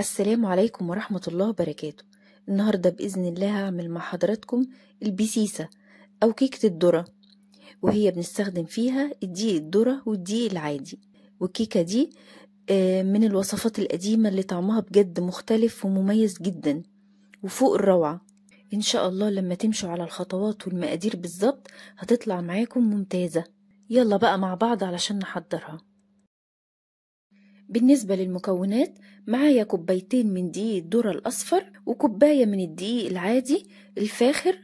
السلام عليكم ورحمة الله وبركاته النهاردة بإذن الله هعمل مع حضراتكم البسيسة أو كيكة الذرة وهي بنستخدم فيها الدقيق الذرة والدقيق العادي والكيكة دي آه، من الوصفات القديمة اللي طعمها بجد مختلف ومميز جدا وفوق الروعة إن شاء الله لما تمشوا على الخطوات والمقادير بالظبط هتطلع معاكم ممتازة يلا بقى مع بعض علشان نحضرها بالنسبة للمكونات معايا كوبايتين من دقيق الذرة الأصفر وكوباية من الدقيق العادي الفاخر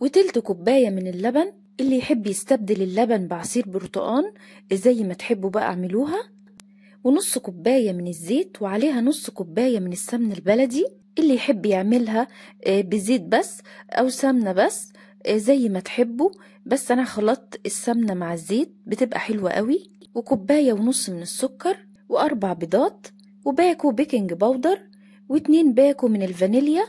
وتلت كوباية من اللبن اللي يحب يستبدل اللبن بعصير برتقان زي ما تحبوا بقى اعملوها ونص كوباية من الزيت وعليها نص كوباية من السمن البلدي اللي يحب يعملها آه، بزيت بس أو سمنة بس آه، زي ما تحبوا بس أنا خلطت السمنة مع الزيت بتبقى حلوة قوي وكوباية ونص من السكر وأربع بيضات وباكو بيكنج باودر واتنين باكو من الفانيليا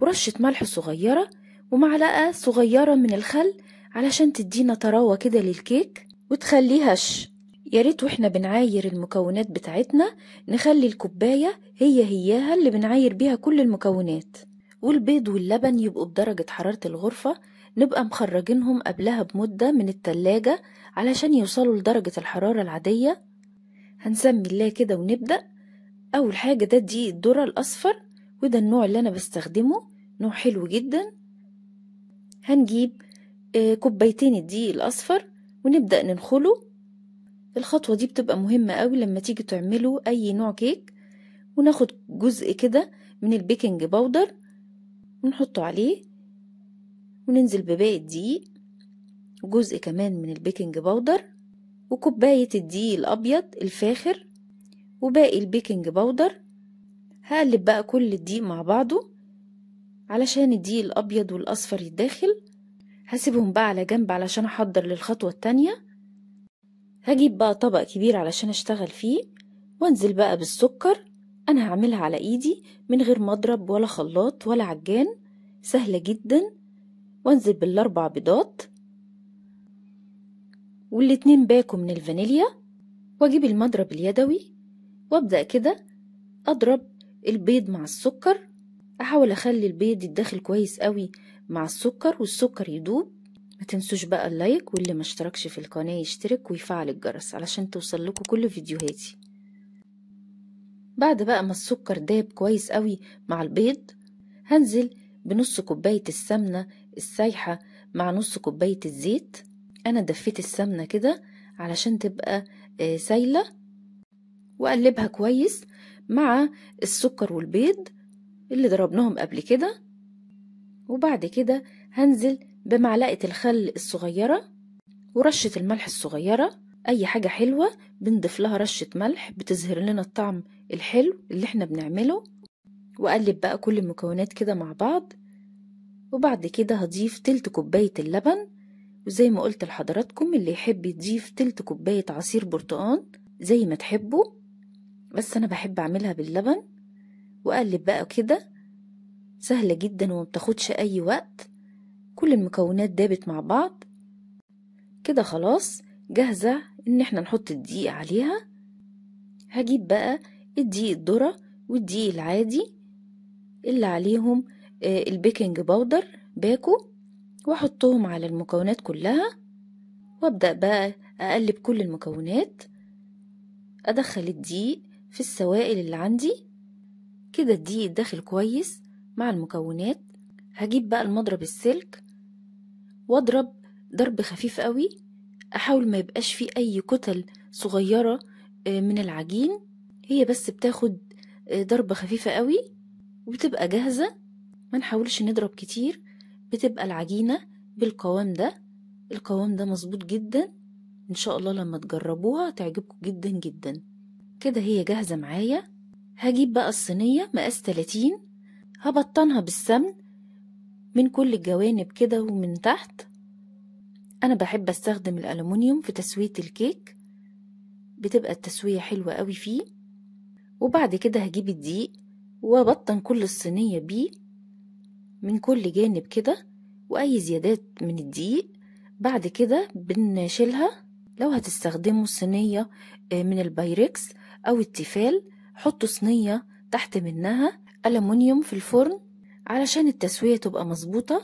ورشة ملح صغيرة ومعلقة صغيرة من الخل علشان تدينا طراوة كده للكيك وتخليهاش يا ريت واحنا بنعاير المكونات بتاعتنا نخلي الكوباية هي هياها اللي بنعاير بيها كل المكونات والبيض واللبن يبقوا بدرجة حرارة الغرفة نبقى مخرجينهم قبلها بمدة من التلاجة علشان يوصلوا لدرجة الحرارة العادية هنسمي الله كده ونبدأ أول حاجة ده دي الذرة الأصفر وده النوع اللي أنا بستخدمه نوع حلو جدا هنجيب آه، كوبايتين الدقيق الأصفر ونبدأ ننخله الخطوة دي بتبقى مهمة قوي لما تيجي تعملوا أي نوع كيك وناخد جزء كده من البيكنج باودر ونحطه عليه وننزل بباقي الدقيق وجزء كمان من البيكنج باودر وكوباية الدقيق الأبيض الفاخر وباقي البيكنج بودر هقلب بقى كل الدقيق مع بعضه علشان الدقيق الأبيض والأصفر يتداخل هسيبهم بقى على جنب علشان أحضر للخطوة التانية هجيب بقى طبق كبير علشان أشتغل فيه وانزل بقى بالسكر أنا هعملها على إيدي من غير مضرب ولا خلاط ولا عجان سهلة جدا وانزل بالأربع بيضات والاتنين باكو من الفانيليا واجيب المضرب اليدوي وابدأ كده اضرب البيض مع السكر احاول اخلي البيض يتداخل كويس قوي مع السكر والسكر يدوب ما تنسوش بقى اللايك واللي ما اشتركش في القناة يشترك ويفعل الجرس علشان توصل لكم كل فيديوهاتي بعد بقى ما السكر داب كويس قوي مع البيض هنزل بنص كوباية السمنة السايحة مع نص كوباية الزيت انا دفيت السمنة كده علشان تبقى آه، سايلة واقلبها كويس مع السكر والبيض اللي ضربناهم قبل كده وبعد كده هنزل بمعلقة الخل الصغيرة ورشة الملح الصغيرة اي حاجة حلوة بنضيف لها رشة ملح بتظهر لنا الطعم الحلو اللي احنا بنعمله واقلب بقى كل المكونات كده مع بعض وبعد كده هضيف تلت كوباية اللبن وزي ما قلت لحضراتكم اللي يحب يضيف تلت كوباية عصير برتقان زي ما تحبوا بس أنا بحب أعملها باللبن وأقلب بقى كده سهلة جدا ومبتاخدش أي وقت كل المكونات دابت مع بعض كده خلاص جاهزة إن احنا نحط الدقيق عليها هجيب بقى الدقيق الذرة والدقيق العادي اللي عليهم آه، البيكنج باودر باكو وأحطهم على المكونات كلها وأبدأ بقى أقلب كل المكونات أدخل الدقيق في السوائل اللي عندي كده الدقيق داخل كويس مع المكونات هجيب بقى المضرب السلك واضرب ضرب خفيف قوي احاول ما يبقاش فيه اي كتل صغيرة آه، من العجين هي بس بتاخد آه، ضربة خفيفة قوي وبتبقى جاهزة ما نحاولش نضرب كتير بتبقى العجينة بالقوام ده القوام ده مظبوط جدا ان شاء الله لما تجربوها تعجبكم جدا جدا كده هي جاهزة معايا هجيب بقى الصينية مقاس 30 هبطنها بالسمن من كل الجوانب كده ومن تحت انا بحب استخدم الالومنيوم في تسوية الكيك بتبقى التسوية حلوة قوي فيه وبعد كده هجيب الدقيق وابطن كل الصينية بيه من كل جانب كده واي زيادات من الدقيق بعد كده بنشيلها لو هتستخدموا صينية آه، من البايركس او التفال حطوا صينية تحت منها ألمونيوم في الفرن علشان التسوية تبقى مظبوطة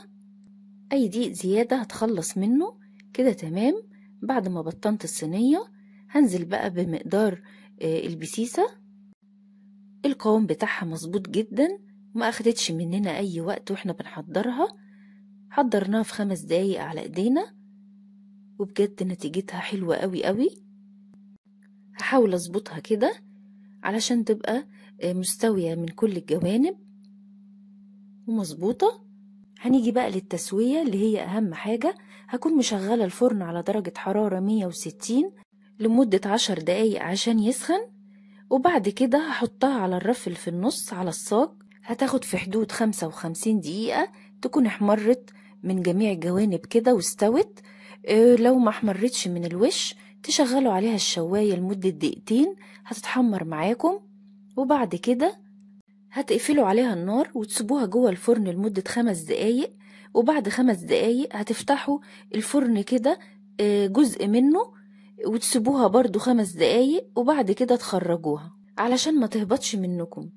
أي دقيق زيادة هتخلص منه كده تمام بعد ما بطنت الصينية هنزل بقى بمقدار آه، البسيسة القوام بتاعها مظبوط جدا ما أخدتش مننا أي وقت وإحنا بنحضرها حضرناها في خمس دقايق على إيدينا وبجد نتيجتها حلوة قوي قوي هحاول أظبطها كده علشان تبقى آه، مستوية من كل الجوانب ومظبوطة هنيجي بقى للتسوية اللي هي أهم حاجة هكون مشغلة الفرن على درجة حرارة 160 لمدة عشر دقايق عشان يسخن وبعد كده هحطها على الرف اللي في النص على الصاج هتاخد في حدود خمسة وخمسين دقيقة تكون احمرت من جميع الجوانب كده واستوت آه، لو ما احمرتش من الوش تشغلوا عليها الشواية لمدة دقيقتين هتتحمر معاكم وبعد كده هتقفلوا عليها النار وتسيبوها جوه الفرن لمدة خمس دقايق وبعد خمس دقايق هتفتحوا الفرن كده آه، جزء منه وتسيبوها برضو خمس دقايق وبعد كده تخرجوها علشان ما تهبطش منكم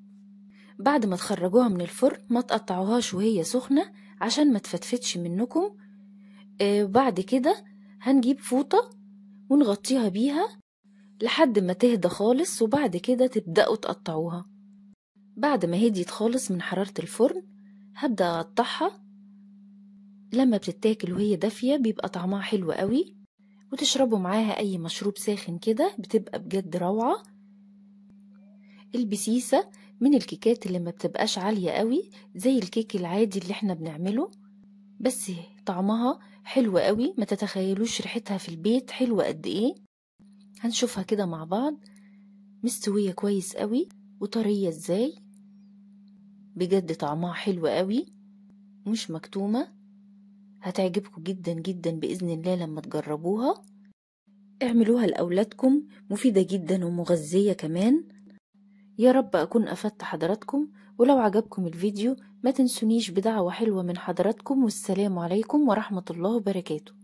بعد ما تخرجوها من الفرن ما تقطعوهاش وهي سخنة عشان ما تفتفتش منكم آه، وبعد كده هنجيب فوطة ونغطيها بيها لحد ما تهدى خالص وبعد كده تبدأوا تقطعوها بعد ما هديت خالص من حرارة الفرن هبدأ أقطعها لما بتتاكل وهي دافية بيبقى طعمها حلو قوي وتشربوا معاها أي مشروب ساخن كده بتبقى بجد روعة البسيسة من الكيكات اللي ما بتبقاش عالية قوي زي الكيك العادي اللي احنا بنعمله بس طعمها حلو قوي ما تتخيلوش ريحتها في البيت حلوة قد ايه هنشوفها كده مع بعض مستوية كويس قوي وطرية ازاي بجد طعمها حلو قوي مش مكتومة هتعجبكم جدا جدا بإذن الله لما تجربوها اعملوها لأولادكم مفيدة جدا ومغذية كمان يا رب أكون أفدت حضراتكم ولو عجبكم الفيديو ما تنسونيش بدعوة حلوة من حضراتكم والسلام عليكم ورحمة الله وبركاته